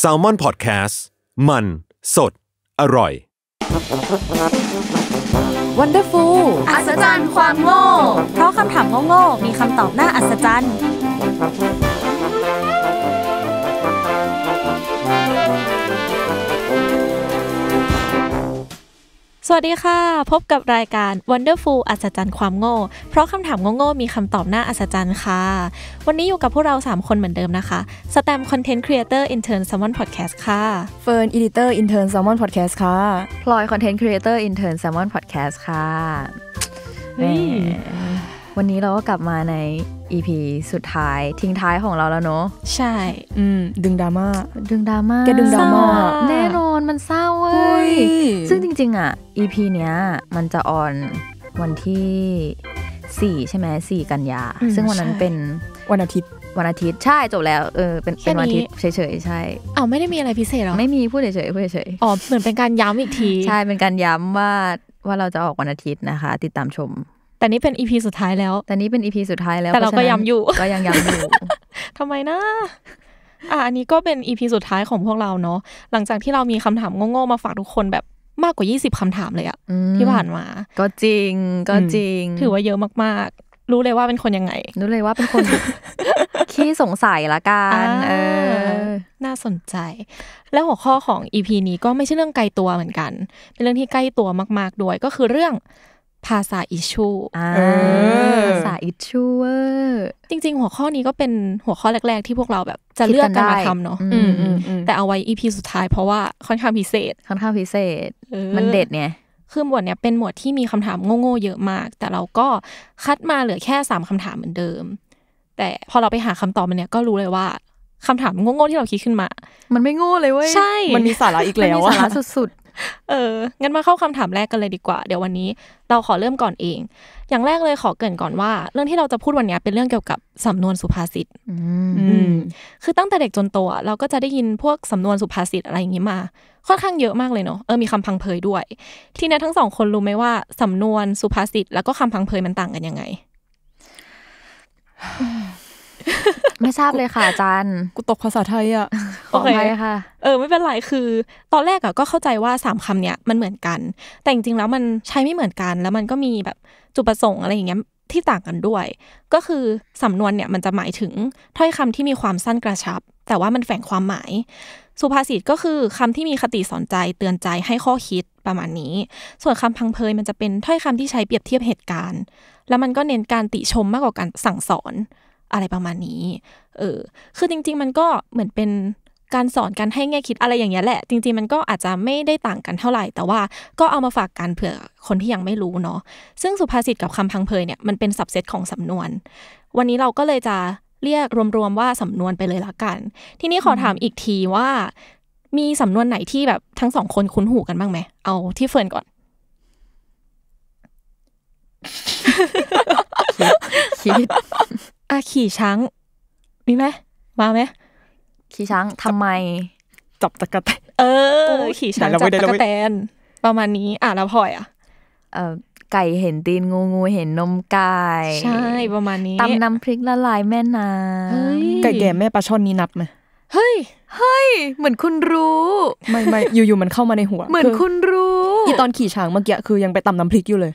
s a l ม o n PODCAST มัน สด อร่อย Wonderful อัศจรรย์ความโง่ เพราะคำถามโง่ๆมีคำตอบน่าอัศจรรย์สวัสดีค่ะ พบกับรายการ Wonderful อัศจรรย์ความโง่ เพราะคำถามโง่ๆมีคำตอบน่าอัศจรรย์ค่ะ วันนี้อยู่กับพวกเรา 3 คนเหมือนเดิมนะคะ สแตมคอนเทนต์ครีเอเตอร์อินเทอร์นซัมมอนพอดแคสต์ค่ะเฟิร์นอีดิเตอร์อินเทอร์นซัมมอนพอดแคสต์ค่ะพลอยคอนเทนต์ครีเอเตอร์อินเทอร์นซัมมอนพอดแคสต์ค่ะวันนี้เราก็กลับมาใน EP สุดท้ายทิ้งท้ายของเราแล้วเนาะใช่ อืมดึงดราม่าดึงดราม่าแกดึงดราม่าแน่นอนมันเศร้าเว้ยซึ่งจริงๆอ่ะ EP เนี้ยมันจะออนวันที่ 4 ใช่ไหมสี่กันยาซึ่งวันนั้นเป็นวันอาทิตย์วันอาทิตย์ใช่จบแล้วเออเป็นเป็นวันอาทิตย์เฉยๆใช่อ้าไม่ได้มีอะไรพิเศษหรอไม่มีพูดเฉยๆพูดเฉยๆอ๋อ เหมือนเป็นการย้ำอีกทีใช่เป็นการย้ำว่าว่าเราจะออกวันอาทิตย์นะคะ ติดตามชมแต่นี่เป็นอีพีสุดท้ายแล้วแต่นี้เป็นอีพีสุดท้ายแล้วแต่เราก็ย้ำอยู่ก็ยังย้ำอยู่ทำไมนะอ่ะอันนี้ก็เป็นอีพีสุดท้ายของพวกเราเนาะหลังจากที่เรามีคำถามโง่ๆมาฝากทุกคนแบบมากกว่า 20คำถามเลยอะที่ผ่านมา ก็จริง ก็จริง ถือว่าเยอะมากๆ รู้เลยว่าเป็นคนยังไง รู้เลยว่าเป็นคนขี้สงสัยละกันเออน่าสนใจ แล้วหัวข้อของอีพีนี้ก็ไม่ใช่เรื่องไกลตัวเหมือนกันเป็นเรื่องที่ใกล้ตัวมาก ๆด้วย ก็คือเรื่องภาษาอิชูภาษาอิชูเวอ์จริง ๆ หัวข้อนี้ก็เป็นหัวข้อแรกๆ ที่พวกเราแบบจะเลือกกันมาทำเนาะ แต่เอาไว้อีพีสุดท้ายเพราะว่าค่อนข้างพิเศษ ค่อนข้างพิเศษ มันเด็ดเนี่ย คือหมวดเนี้ยเป็นหมวดที่มีคำถามโง่ๆเยอะมาก แต่เราก็คัดมาเหลือแค่สามคำถามเหมือนเดิม แต่พอเราไปหาคำตอบมันเนี้ยก็รู้เลยว่าคำถามโง่ๆที่เราคิดขึ้นมา มันไม่โง่เลยเว้ยใช่มันมีสาระอีกแล้วอะสาระสุดเอองั้นมาเข้าคำถามแรกกันเลยดีกว่าเดี๋ยววันนี้เราขอเริ่มก่อนเอง อย่างแรกเลยขอเกริ่นก่อนว่า เรื่องที่เราจะพูดวันนี้เป็นเรื่องเกี่ยวกับสำนวนสุภาษิตอืมคือตั้งแต่เด็กจนโตเราก็จะได้ยินพวกสำนวนสุภาษิตอะไรอย่างนี้มาค่อนข้างเยอะมาก เลยเนาะเออมีคำพังเพยด้วย ทีนี้ทั้งสองคนรู้ไหมว่าสำนวนสุภาษิตแล้วก็คำพังเพยมันต่างกันยังไงไม่ทราบเลยค่ะอาจารย์กูตกภาษาไทยอ่ะ โอเคค่ะ เออ ไม่เป็นไรคือ ตอนแรกอ่ะก็เข้าใจว่าสามคำเนี้ยมันเหมือนกัน แต่จริงๆแล้วมันใช้ไม่เหมือนกัน แล้วมันก็มีแบบจุดประสงค์อะไรอย่างเงี้ย ที่ต่างกันด้วย ก็คือ สำนวนเนี่ย มันจะหมายถึงถ้อยคำที่มีความสั้นกระชับ แต่ว่ามันแฝงความหมาย สุภาษิตก็คือ คำที่มีคติสอนใจเตือนใจให้ข้อคิดประมาณนี้ ส่วนคำพังเพยมันจะเป็นถ้อยคำที่ใช้เปรียบเทียบเหตุการณ์ แล้วมันก็เน้นการติชมมากกว่าการสั่งสอนอะไรประมาณนี้ เออ คือจริง ๆ มันก็เหมือนเป็นการสอนการให้แง่คิดอะไรอย่างเงี้ยแหละ จริงๆ มันก็อาจจะไม่ได้ต่างกันเท่าไหร่ แต่ว่าก็เอามาฝากกันเผื่อคนที่ยังไม่รู้เนาะ ซึ่งสุภาษิตกับคำพังเพยเนี่ยมันเป็นสับเซตของสำนวน วันนี้เราก็เลยจะเรียกรวมๆว่าสำนวนไปเลยละกัน ทีนี้ขอถามอีกทีว่า มีสำนวนไหนที่แบบทั้งสองคนคุ้นหูกันบ้างไหม เอาที่เฟิร์นก่อนคิดอาขี่ช้างมีไหมมาไหมขี่ช้างทำไมจับตะกะแตนเออขี่ช้างจับตะกะแตนประมาณนี้ อ่ะแล้วพอยอ่ะเออไก่เห็นตีนงูงูเห็นนมไก่ใช่ประมาณนี้ตำน้ำพริกละลายแม่น้ำไก่แก่แม่ปลาช่อนนี้นับไหมเฮ้ยเฮ้ย เหมือนคุณรู้ไม่ไม่อยู่ๆมันเข้ามาในหัว เหมือนคุณรู้ที่ตอนขี่ช้างเมื่อกี้คือยังไปตำน้ำพริกอยู่เลย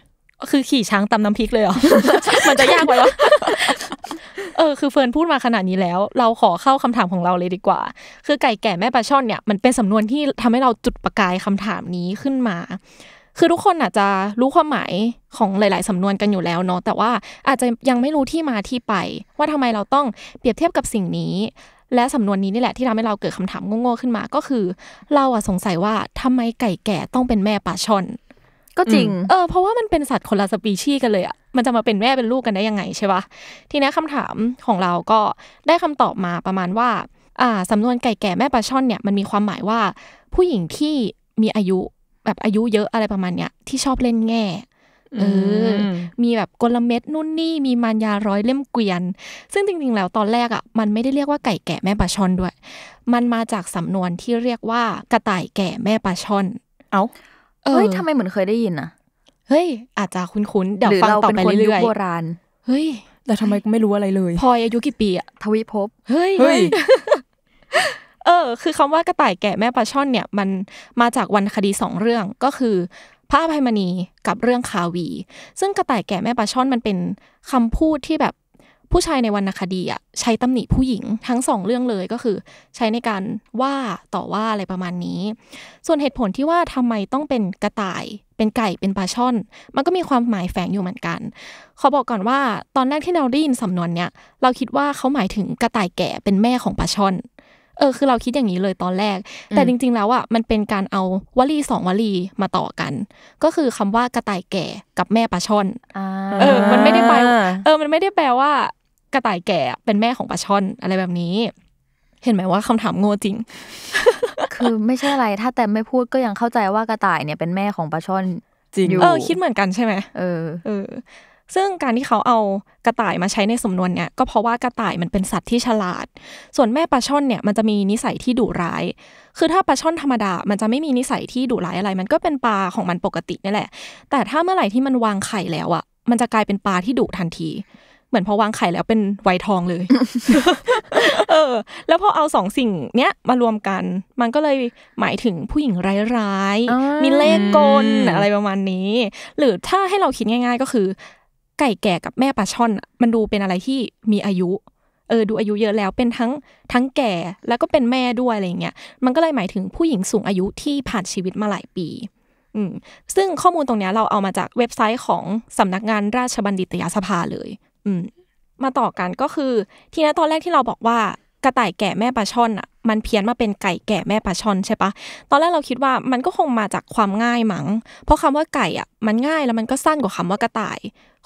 คือขี่ช้างตำน้ำพริกเลยเหรอมันจะยากไปวะเออคือเฟิร์นพูดมาขนาดนี้แล้ว เราขอเข้าคำถามของเราเลยดีกว่า คือไก่แก่แม่ปลาช่อนเนี่ยมันเป็นสำนวนที่ทำให้เราจุดประกายคำถามนี้ขึ้นมา คือทุกคนอาจจะรู้ความหมายของหลาย ๆสำนวนกันอยู่แล้วเนาะแต่ว่าอาจจะยังไม่รู้ที่มาที่ไป ว่าทำไมเราต้องเปรียบเทียบกับสิ่งนี้ และสำนวนนี้นี่แหละที่ทำให้เราเกิดคำถามโง่ๆขึ้นมาก็คือเราอะสงสัยว่าทำาไมไก่แก่ต้องเป็นแม่ปลาช่อนก็จริง เออเพราะว่ามันเป็นสัตว์คนละสปีชีส์กันเลยอะมันจะมาเป็นแม่เป็นลูกกันได้ยังไงใช่ปะทีนี้คำถามของเราก็ได้คำตอบมาประมาณว่า อ่าสำนวนไก่แก่แม่ปลาช่อนเนี่ย มันมีความหมายว่าผู้หญิงที่มีอายุแบบอายุเยอะอะไรประมาณเนี้ยที่ชอบเล่นแง่เออมีแบบกลเม็ดนู่นนี่ มีมารยาร้อยเล่มเกวียน ซึ่งจริงๆแล้วตอนแรกอ่ะมันไม่ได้เรียกว่าไก่แก่แม่ปลาช่อนด้วย มันมาจากสำนวนที่เรียกว่ากระต่ายแก่แม่ปลาช่อนเอ้าเฮ้ยทำไมเหมือนเคยได้ยินอ่ะเฮ้ยอาจจะคุ้นๆเดี๋ยวฟังต่อไปเรื่อยๆโบราณเฮ้ยแต่ทำไมไม่รู้อะไรเลยพอยอายุกี่ปีอะทวิภพเฮ้ยเออ คือคำว่ากระต่ายแก่แม่ปลาช่อนเนี่ยมันมาจากวันคดีสองเรื่องก็คือพระอภัยมณีกับเรื่องคาวี ซึ่งกระต่ายแก่แม่ปลาช่อนมันเป็นคำพูดที่แบบผู้ชายในวรรณคดีอ่ะใช้ตำหนิผู้หญิงทั้งสองเรื่องเลยก็คือ ใช้ในการว่าต่อว่าอะไรประมาณนี้ ส่วนเหตุผลที่ว่าทำไมต้องเป็นกระต่ายเป็นไก่เป็นปลาช่อนมันก็มีความหมายแฝงอยู่เหมือนกัน ขอบอกก่อนว่า ตอนแรกที่เราได้ยินสำนวนเนี้ยเราคิดว่าเขาหมายถึงกระต่ายแก่เป็นแม่ของปลาช่อนเออ คือเราคิดอย่างนี้เลยตอนแรก แต่จริงๆแล้วอ่ะมันเป็นการเอาวลีสองวลีมาต่อกัน ก็คือคำว่ากระต่ายแก่กับแม่ปลาช่อนเออมันไม่ได้แปลเออมันไม่ได้แปลว่ากระต่ายแก่เป็นแม่ของปลาช่อนอะไรแบบนี้ เห็นไหมว่าคำถามโง่จริง คือไม่ใช่อะไร ถ้าแต่ไม่พูดก็ยังเข้าใจว่ากระต่ายเนี่ยเป็นแม่ของปลาช่อนจริงเออ คิดเหมือนกันใช่ไหมเออเออ ซึ่งการที่เขาเอากระต่ายมาใช้ในสำนวนเนี่ย ก็เพราะว่ากระต่ายมันเป็นสัตว์ที่ฉลาด ส่วนแม่ปลาช่อนเนี่ย มันจะมีนิสัยที่ดุร้าย คือถ้าปลาช่อนธรรมดา มันจะไม่มีนิสัยที่ดุร้ายอะไร มันก็เป็นปลาของมันปกตินี่แหละ แต่ถ้าเมื่อไหร่ที่มันวางไข่แล้วอะมันจะกลายเป็นปลาที่ดุทันทีเหมือนพอวางไข่แล้วเป็นไวทองเลย เออ แล้วพอเอาสองสิ่งเนี้ยมารวมกัน มันก็เลยหมายถึงผู้หญิงร้าย ๆ มีเล่กล อะไรประมาณนี้ หรือถ้าให้เราคิดง่าย ๆ ก็คือ ไก่แก่กับแม่ปลาช่อน มันดูเป็นอะไรที่มีอายุ เออ ดูอายุเยอะแล้ว เป็นทั้งทั้งแก่แล้วก็เป็นแม่ด้วยอะไรเงี้ย มันก็เลยหมายถึงผู้หญิงสูงอายุที่ผ่านชีวิตมาหลายปี อืม ซึ่งข้อมูลตรงนี้เราเอามาจากเว็บไซต์ของสำนักงานราชบัณฑิตยสภาเลยอืมมาต่อกันก็คือ ทีนี้ตอนแรกที่เราบอกว่ากระต่ายแก่แม่ปลาช่อนอ่ะมันเพี้ยนมาเป็นไก่แก่แม่ปลาช่อนใช่ปะ ตอนแรกเราคิดว่ามันก็คงมาจากความง่ายมั้งเพราะคำว่าไก่อ่ะมันง่ายแล้วมันก็สั้นกว่าคำว่ากระต่าย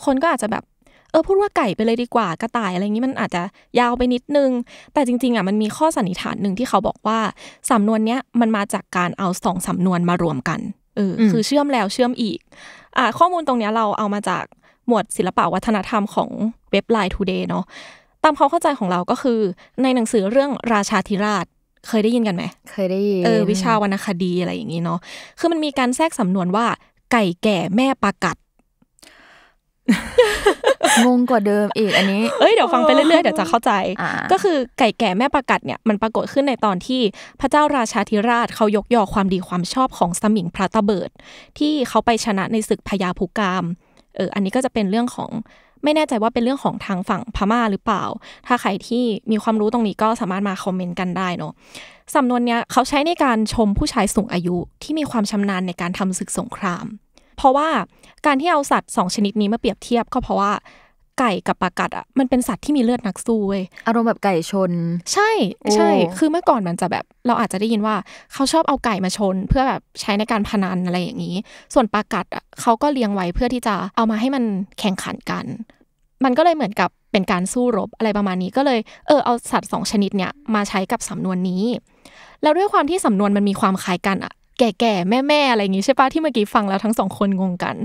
คนก็อาจจะแบบ เออพูดว่าไก่ไปเลยดีกว่ากระต่ายอะไรอย่างนี้มันอาจจะยาวไปนิดนึง แต่จริงๆอ่ะมันมีข้อสันนิษฐานหนึ่งที่เขาบอกว่าสำนวนเนี้ยมันมาจากการเอาสองสำนวนมารวมกันเออคือเชื่อมแล้วเชื่อมอีก อ่า ข้อมูลตรงเนี้ยเราเอามาจากหมวดศิลปะวัฒนธรรมของเว็บไลน์ทูเดย์เนาะตามความเข้าใจของเราก็คือ ในหนังสือเรื่องราชาธิราช เคยได้ยินกันไหม เคยได้ยินเออวิชาวรรณคดีอะไรอย่างนี้เนาะคือมันมีการแทรกสำนวนว่า ไก่แก่แม่ปากัดงงกว่าเดิมอีกอันนี้เอ้ยเดี๋ยวฟังไปเรื่อยๆ เดี๋ยวจะเข้าใจ ก็คือไก่แก่แม่ปากัดเนี่ยมันปรากฏขึ้นในตอนที่พระเจ้าราชาธิราชเขายกย่อความดีความชอบของสมิงพระตะเบิด ที่เขาไปชนะในศึกพญาภูกามเอออันนี้ก็จะเป็นเรื่องของไม่แน่ใจว่าเป็นเรื่องของทางฝั่งพม่าหรือเปล่า ถ้าใครที่มีความรู้ตรงนี้ก็สามารถมาคอมเมนต์กันได้เนาะสำนวนเนี้ยเขาใช้ในการชมผู้ชายสูงอายุที่มีความชำนาญในการทำศึกสงคราม เพราะว่าการที่เอาสัตว์2ชนิดนี้มาเปรียบเทียบก็เพราะว่าไก่กับปากัดอ่ะมันเป็นสัตว์ที่มีเลือดนักสู้เว้ยอารมณ์แบบไก่ชน ใช่ ใช่ คือเมื่อก่อนมันจะแบบเราอาจจะได้ยินว่าเขาชอบเอาไก่มาชนเพื่อแบบใช้ในการพนันอะไรอย่างนี้ ส่วนปากัดอ่ะเขาก็เลี้ยงไว้เพื่อที่จะเอามาให้มันแข่งขันกัน มันก็เลยเหมือนกับเป็นการสู้รบอะไรประมาณนี้ก็เลยเออเอาสัตว์สองชนิดเนี่ยมาใช้กับสำนวนนี้แล้วด้วยความที่สำนวนมันมีความคล้ายกันอ่ะแก่ๆ แม่ๆ อะไรอย่างงี้ใช่ปะที่เมื่อกี้ฟังแล้วทั้งสองคนงงกัน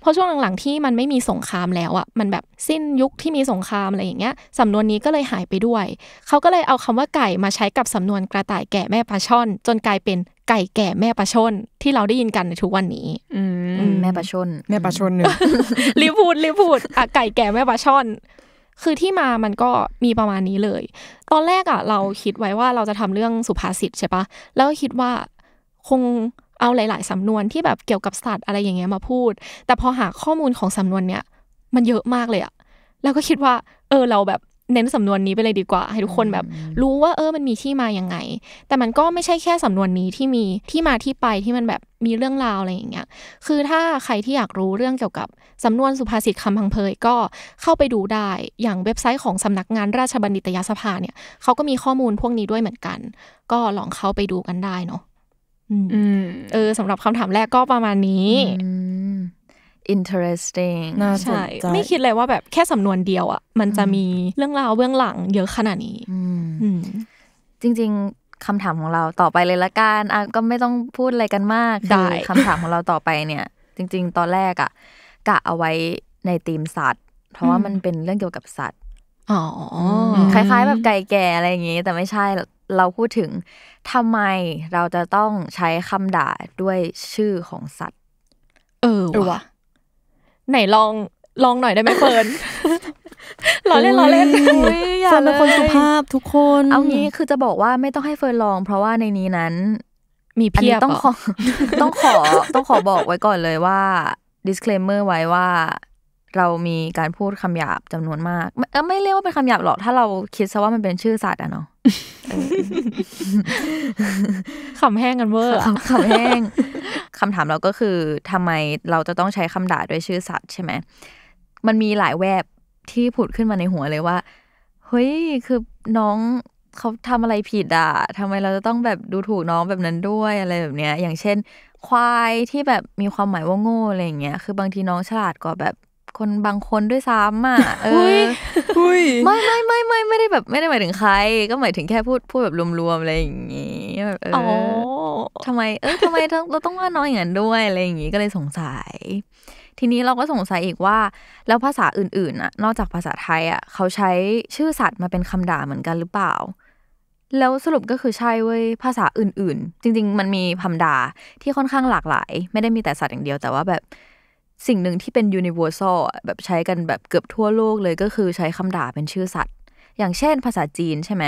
เพราะช่วงหลังๆ ที่มันไม่มีสงครามแล้วอ่ะมันแบบสิ้นยุคที่มีสงครามอะไรอย่างเงี้ยสำนวนนี้ก็เลยหายไปด้วยเขาก็เลยเอาคำว่าไก่มาใช้กับสำนวนกระต่ายแก่แม่ปลาช่อนจนกลายเป็นไก่แก่แม่ปลาช่อนที่เราได้ยินกันในทุกวันนี้แม่ปลาช่อนแม่ปลาช่อนหนึ่งรีพูดรีพูดอ่ะไก่แก่แม่ปลาช่อนคือที่มามันก็มีประมาณนี้เลย ตอนแรกอ่ะ เราคิดไว้ว่าเราจะทำเรื่องสุภาษิตใช่ปะแล้วคิดว่าคงเอาหลายๆสำนวนที่แบบเกี่ยวกับสัตว์ อะไรอย่างเงี้ยมาพูด แต่พอหาข้อมูลของสำนวนเนี้ยมันเยอะมากเลยอะแล้วก็คิดว่า เออเราแบบเน้นสำนวนนี้ไปเลยดีกว่าให้ทุกคนแบบ รู้ว่าเออมันมีที่มาอย่างไง แต่มันก็ไม่ใช่แค่สำนวนนี้ที่มีที่มาที่ไปที่มันแบบ มีเรื่องราว อะไรอย่างเงี้ย คือถ้าใครที่อยากรู้เรื่องเกี่ยวกับสำนวนสุภาษิตคำพังเพยก็เข้าไปดูได้ อย่างเว็บไซต์ของสำนักงานราชบัณฑิตยสภาเนี่ยเขาก็มีข้อมูลพวกนี้ด้วยเหมือนกัน ก็ลองเข้าไปดูกันได้เนาะเออสำหรับคำถามแรกก็ประมาณนี้ interesting น่าสนใจไม่คิดเลยว่าแบบแค่สำนวนเดียวอ่ะมันจะมีเรื่องราวเบื้องหลัง เยอะขนาดนี้จริงๆคำถามของเราต่อไปเลยละกันอ่ะก็ไม่ต้องพูดอะไรกันมากคือคำถามของเราต่อไปเนี่ย จริง ๆ ตอนแรกอ่ะกะเอาไว้ในธีมสัตว์ เพราะว่ามันเป็นเรื่องเกี่ยวกับสัตว์คล้าย ๆ แบบไก่แก่อะไรอย่างงี้ แต่ไม่ใช่เราพูดถึงทำไมเราจะต้องใช้คำด่าด้วยชื่อของสัตว์ เออว่ะไหนลองลองหน่อยได้ไหมเฟิร์นลออเล่นลออเล่นเฟิร์นเป็นคนสุภาพทุกคนเอางี้คือจะบอกว่าไม่ต้องให้เฟิร์นลอง เพราะว่าในนี้นั้น มีเพียบต้องขอต้องขอต้องขอบอกไว้ก่อนเลยว่า disclaimer ไว้ว่าเรามีการพูดคำหยาบจำนวนมากเออไม่เรียกว่าเป็นคำหยาบหรอก ถ้าเราคิดซะว่ามันเป็นชื่อสัตว์อะเนาะคำแห้งกันเวอร์คำแห้ง คำถามเราก็คือทำไมเราจะต้องใช้คำด่าด้วยชื่อสัตว์ใช่ไหมมันมีหลายแวบที่ผุดขึ้นมาในหัวเลยว่า เฮ้ย คือน้องเขาทำอะไรผิดอ่ะทำไมเราจะต้องแบบดูถูกน้องแบบนั้นด้วยอะไรแบบเนี้ยอย่างเช่น ควายที่แบบมีความหมายว่าโง่อะไรอย่างเงี้ย คือบางทีน้องฉลาดกว่าแบบคนบางคนด้วยซ้ำอ่ะ เออไม่ไม่ไม่ไม่ ไม่ได้แบบ ไม่ได้หมายถึงใคร ก็หมายถึงแค่พูดพูดแบบรวมๆอะไรอย่างงี้แบบเออทำไมเออทำไมเราต้องว่าน้อยอย่างนั้นด้วยอะไรอย่างงี้ก็เลยสงสัย ทีนี้เราก็สงสัยอีกว่า แล้วภาษาอื่นๆอ่ะ นอกจากภาษาไทยอ่ะเขาใช้ชื่อสัตว์มาเป็นคำด่าเหมือนกันหรือเปล่า แล้วสรุปก็คือใช่เว้ยภาษาอื่นๆ จริงๆ มันมีคำด่าที่ค่อนข้างหลากหลาย ไม่ได้มีแต่สัตว์อย่างเดียวแต่ว่าแบบสิ่งหนึ่งที่เป็นยูนิเวอร์ซอลแบบใช้กันแบบเกือบทั่วโลกเลยก็คือใช้คำด่าเป็นชื่อสัตว์ อย่างเช่นภาษาจีนใช่ไหม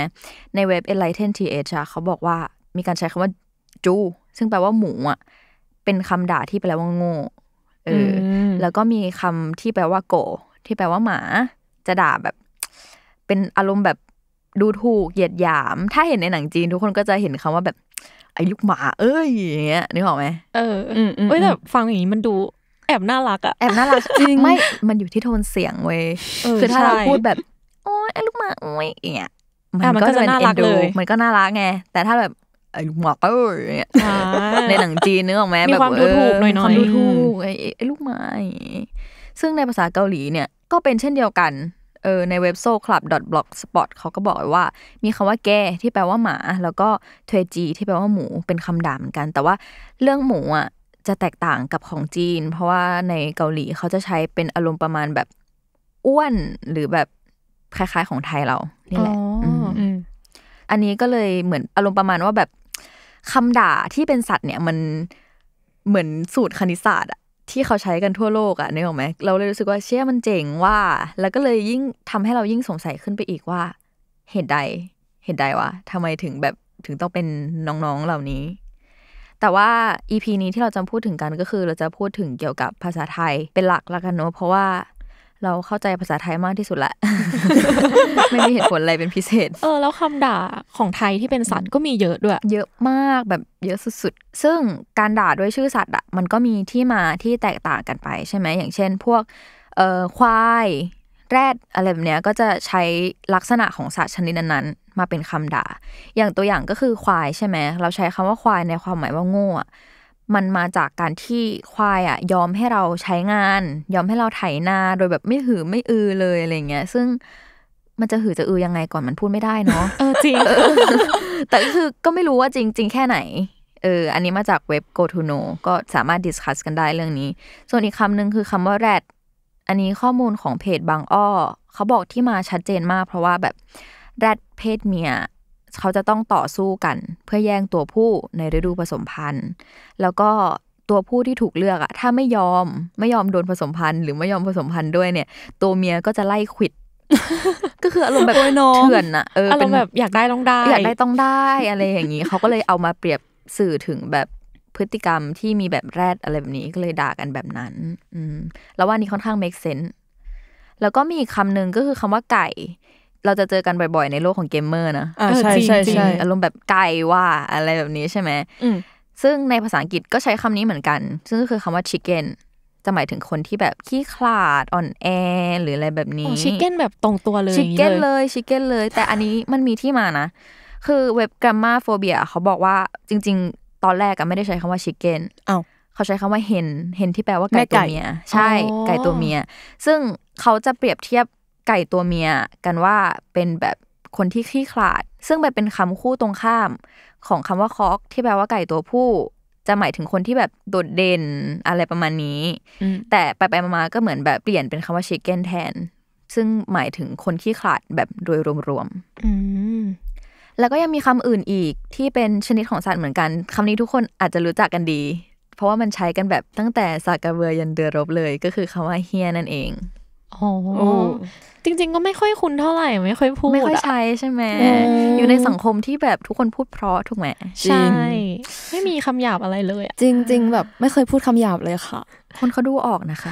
ในเว็บ enlighten th เขาบอกว่ามีการใช้คำว่าจูซึ่งแปลว่าหมูอ่ะ เป็นคำด่าที่แปลว่าโง่เออ แล้วก็มีคำที่แปลว่าโก ที่แปลว่าหมา จะด่าแบบ เป็นอารมณ์แบบดูถูกเหยียดหยาม ถ้าเห็นในหนังจีนทุกคนก็จะเห็นคำว่าแบบไอ้ลูกหมา เอ้ยอย่างเงี้ยนึกออกไหมเอออืมแต่ฟังอย่างนี้มันดูแอบน่ารักอะ แอบน่ารัก จริงไม่มันอยู่ที่โทนเสียงเว้ยคือถ้าเราพูดแบบ โอ้ยไอ้ลูกหมาโอ้ยเงี้ยมันก็จะน่ารักเลยมันก็น่ารักไง แต่ถ้าแบบไอ้ลูกหมาเอเงี้ยในหนังจีนเนื้ออม่แบบความดูถูกหน่อยๆความดูถูกไอ้ไอ้ลูกหมา ซึ่งในภาษาเกาหลีเนี่ยก็เป็นเช่นเดียวกันเออในเว็บโซ่ c l u บ blog spot เขาก็บอกว่า มีคำว่าแก่ที่แปลว่าหมาแล้วก็เทจี ที่แปลว่าหมูเป็นคำด่าเหมือนกันแต่ว่าเรื่องหมูอ่ะจะแตกต่างกับของจีน เพราะว่าในเกาหลีเขาจะใช้เป็นอารมณ์ประมาณแบบอ้วนหรือแบบคล้ายๆของไทยเรานี่แหละอันนี้ก็เลยเหมือนอารมณ์ประมาณว่าแบบคำด่าที่เป็นสัตว์ เนี่ยมันเหมือนสูตรคณิตศาสตร์อะที่เขาใช้กันทั่วโลกอะนึกออกไหมเราเลยรู้สึกว่าเชื่อมันเจ๋งว่า แล้วก็เลยยิ่งทำให้เรายิ่งสงสัยขึ้นไปอีกว่า เหตุใดเหตุใดวะทำไมถึงแบบถึงต้องเป็นน้องๆเหล่านี้แต่ว่า EP นี้ที่เราจะพูดถึงกันก็คือ เราจะพูดถึงเกี่ยวกับภาษาไทยเป็นหลัก ละกันเนาะเพราะว่าเราเข้าใจภาษาไทยมากที่สุดละ ไม่มีเหตุผลอะไรเป็นพิเศษ เออ แล้วคำด่า ของไทยที่เป็นสัตว์ก็มีเยอะด้วย เยอะมากแบบเยอะสุดๆ ซึ่งการด่าด้วยชื่อสัตว์อ่ะมันก็มีที่มาที่แตกต่างกันไป ใช่ไหม อย่างเช่น พวก เอ่อควายแรดอะไรแบบเนี้ยก็จะใช้ลักษณะของสัตว์ชนิดนั้นๆ มาเป็นคำด่า อย่างตัวอย่างก็คือควายใช่ไหม เราใช้คำว่าควายในความหมายว่าโง่ มันมาจากการที่ควายอ่ะ ยอมให้เราใช้งาน ยอมให้เราไถนาโดยแบบไม่หือไม่อือเลยอะไรเงี้ย ซึ่งมันจะหือจะอือยังไงก่อนมันพูดไม่ได้เนาะเออจริง แต่ก็คือก็ไม่รู้ว่าจริงจริงแค่ไหน เออ อันนี้มาจากเว็บ go to know ก็สามารถดิสคัสกันได้เรื่องนี้ ส่วนอีกคำหนึ่งคือคำว่าแรดอันนี้ข้อมูลของเพจบางอ้อเขาบอกที่มาชัดเจนมากเพราะว่าแบบแรดเพศเมียเขาจะต้องต่อสู้กัน เพื่อแย่งตัวผู้ในฤดูผสมพันธุ์แล้วก็ตัวผู้ที่ถูกเลือกอะถ้าไม่ยอมไม่ยอมโดนผสมพันธุ์หรือไม่ยอมผสมพันธุ์ด้วยเนี่ย ตัวเมียก็จะไล่ขิดก็คืออารมณ์แบบเถื่อนอะเออเป็นแบบอยากได้ต้องได้ อยากได้ต้องได้ อะไรอย่างนี้เขาก็เลยเอามาเปรียบสื่อถึงแบบพฤติกรรมที่มีแบบแรดอะไรแบบนี้ก็เลยด่ากันแบบนั้น อืมแล้วว่านี้ค่อนข้าง make sense แล้วก็มีคำหนึ่งก็คือคำว่าไก่ เราจะเจอกันบ่อยๆ ในโลกของเกมเมอร์นะอ่าใช่ใช่ใช่อารมณ์แบบไก่ว่าอะไรแบบนี้ใช่ไหมซึ่งในภาษาอังกฤษก็ใช้คำนี้เหมือนกัน ซึ่งก็คือคำว่า chicken จะหมายถึงคนที่แบบขี้ขลาดอ่อนแอหรืออะไรแบบนี้ chicken แบบตรงตัวเลย chicken เลย chicken เลย แต่อันนี้มันมีที่มานะคือเว็บ grammar p h o b i a เขาบอกว่าจริงตอนแรกอะไม่ได้ใช้คำว่าชิคเก้นเขาใช้คำว่าเห็นเห็นที่แปลว่าไก่ตัวเมีย ใช่ ไก่ตัวเมีย ซึ่งเขาจะเปรียบเทียบไก่ตัวเมีย กันว่าเป็นแบบคนที่ขี้ขลาด ซึ่งแบบเป็นคำคู่ตรงข้าม ของคำว่าคอกที่แปลว่าไก่ตัวผู้ จะหมายถึงคนที่แบบโดดเด่นอะไรประมาณนี้ แต่ไปไปมาก็เหมือนแบบเปลี่ยนเป็นคำว่าชิคเก้นแทน ซึ่งหมายถึงคนขี้ขลาดแบบโดยรวมๆแล้วก็ยังมีคำอื่นอีกที่เป็นชนิดของสัตว์เหมือนกัน คำนี้ทุกคนอาจจะรู้จักกันดี เพราะว่ามันใช้กันแบบตั้งแต่สากกเบยันเดือรบเลย ก็คือคำว่าเฮียนั่นเองอ๋อจริงๆ ก็ไม่ค่อยคุ้นเท่าไหร่ ไม่ค่อยพูดไม่ค่อยใช้ใช่ไหม อยู่ในสังคมที่แบบทุกคนพูดเพราะถูกไหม ใช่ ไม่มีคำหยาบอะไรเลยจริง ๆ แบบไม่เคยพูดคำหยาบเลยค่ะ คนเขาดูออกนะคะ